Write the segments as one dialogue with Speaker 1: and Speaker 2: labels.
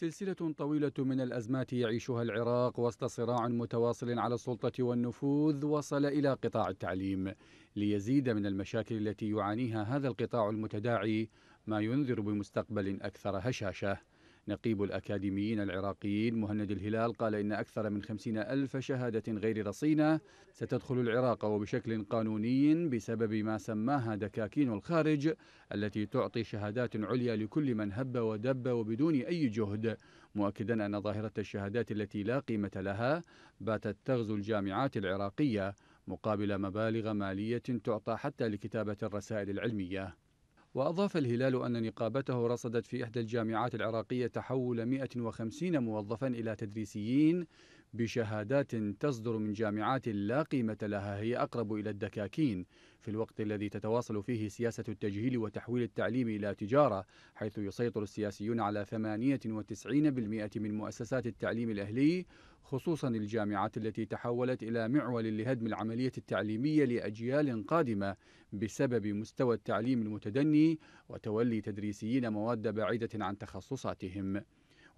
Speaker 1: سلسلة طويلة من الأزمات يعيشها العراق وسط صراع متواصل على السلطة والنفوذ وصل إلى قطاع التعليم ليزيد من المشاكل التي يعانيها هذا القطاع المتداعي ما ينذر بمستقبل أكثر هشاشة نقيب الأكاديميين العراقيين مهند الهلال قال إن أكثر من خمسين ألف شهادة غير رصينة ستدخل العراق وبشكل قانوني بسبب ما سماها دكاكين الخارج التي تعطي شهادات عليا لكل من هب ودب وبدون أي جهد مؤكدا أن ظاهرة الشهادات التي لا قيمة لها باتت تغزو الجامعات العراقية مقابل مبالغ مالية تعطى حتى لكتابة الرسائل العلمية وأضاف الهلال أن نقابته رصدت في إحدى الجامعات العراقية تحول 150 موظفا إلى تدريسيين بشهادات تصدر من جامعات لا قيمة لها هي أقرب إلى الدكاكين في الوقت الذي تتواصل فيه سياسة التجهيل وتحويل التعليم إلى تجارة حيث يسيطر السياسيون على 98% من مؤسسات التعليم الأهلي خصوصا الجامعات التي تحولت إلى معول لهدم العملية التعليمية لأجيال قادمة بسبب مستوى التعليم المتدني وتولي تدريسيين مواد بعيدة عن تخصصاتهم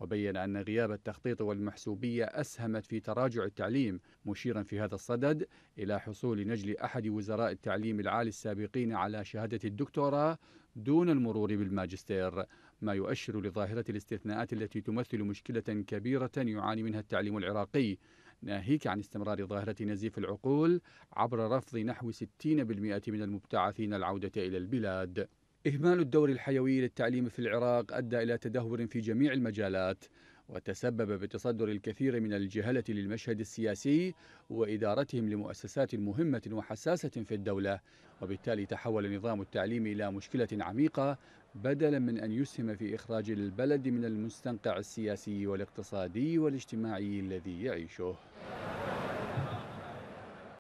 Speaker 1: وبين أن غياب التخطيط والمحسوبية أسهمت في تراجع التعليم مشيرا في هذا الصدد إلى حصول نجل أحد وزراء التعليم العالي السابقين على شهادة الدكتوراه دون المرور بالماجستير ما يؤشر لظاهرة الاستثناءات التي تمثل مشكلة كبيرة يعاني منها التعليم العراقي ناهيك عن استمرار ظاهرة نزيف العقول عبر رفض نحو 60% من المبتعثين العودة إلى البلاد إهمال الدور الحيوي للتعليم في العراق أدى إلى تدهور في جميع المجالات وتسبب بتصدر الكثير من الجهلة للمشهد السياسي وإدارتهم لمؤسسات مهمة وحساسة في الدولة وبالتالي تحول نظام التعليم إلى مشكلة عميقة بدلا من أن يسهم في إخراج البلد من المستنقع السياسي والاقتصادي والاجتماعي الذي يعيشه